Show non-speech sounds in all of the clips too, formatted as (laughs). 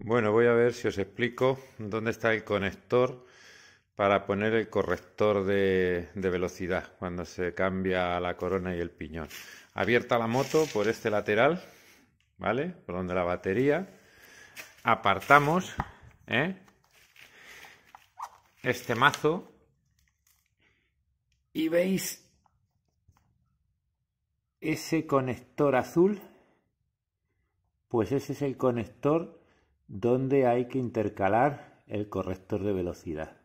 Bueno, voy a ver si os explico dónde está el conector para poner el corrector de, velocidad cuando se cambia la corona y el piñón. Abierta la moto por este lateral, ¿vale? Por donde la batería. Apartamos ¿eh? este mazo y veis ese conector azul. Pues ese es el conector donde hay que intercalar el corrector de velocidad.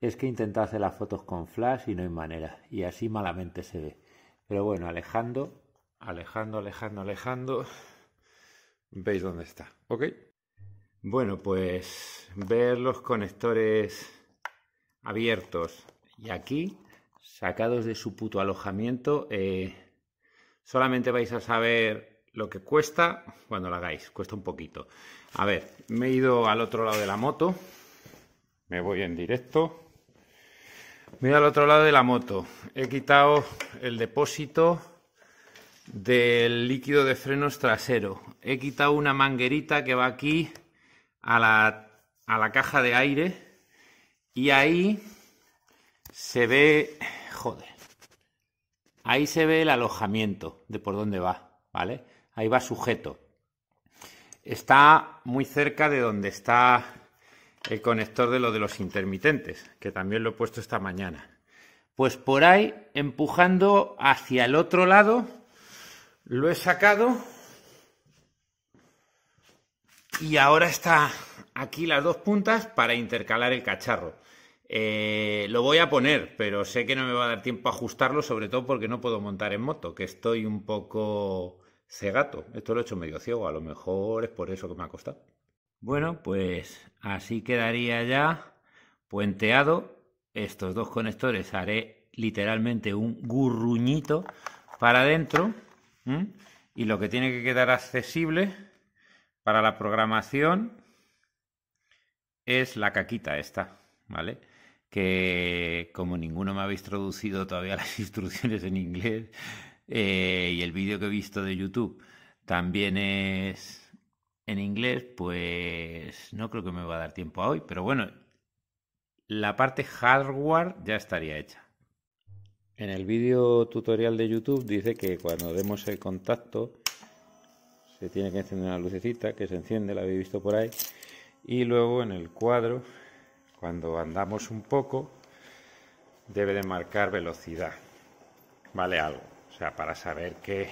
Es que intenta hacer las fotos con flash y no hay manera, y así malamente se ve. Pero bueno, alejando, alejando, alejando, alejando, veis dónde está, ¿ok? Bueno, pues ver los conectores abiertos y aquí, sacados de su puto alojamiento, eh, solamente vais a saber lo que cuesta cuando lo hagáis, cuesta un poquito. A ver, me he ido al otro lado de la moto, me voy en directo, me he ido al otro lado de la moto, he quitado el depósito del líquido de frenos trasero, he quitado una manguerita que va aquí a la, caja de aire y ahí se ve, joder, ahí se ve el alojamiento de por dónde va, ¿vale? Ahí va sujeto. Está muy cerca de donde está el conector de lo de los intermitentes, que también lo he puesto esta mañana. Pues por ahí, empujando hacia el otro lado, lo he sacado y ahora está aquí las dos puntas para intercalar el cacharro. Eh, lo voy a poner, pero sé que no me va a dar tiempo a ajustarlo, sobre todo porque no puedo montar en moto, que estoy un poco Cegato, esto lo he hecho medio ciego, a lo mejor es por eso que me ha costado. Bueno, pues así quedaría ya puenteado estos dos conectores. Haré literalmente un gurruñito para adentro y lo que tiene que quedar accesible para la programación es la caquita esta, ¿vale? Que como ninguno me habéis traducido todavía (laughs) las instrucciones en inglés, eh, y el vídeo que he visto de YouTube también es en inglés, pues no creo que me va a dar tiempo a hoy, pero bueno, la parte hardware ya estaría hecha. En el vídeo tutorial de YouTube dice que cuando demos el contacto se tiene que encender una lucecita que se enciende, la habéis visto por ahí, y luego en el cuadro, cuando andamos un poco, debe de marcar velocidad, vale algo. O sea, para saber qué,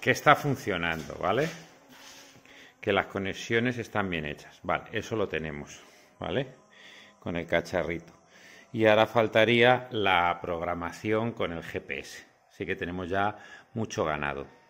qué está funcionando, ¿vale? Que las conexiones están bien hechas. Vale, eso lo tenemos, ¿vale? Con el cacharrito. Y ahora faltaría la programación con el GPS. Así que tenemos ya mucho ganado.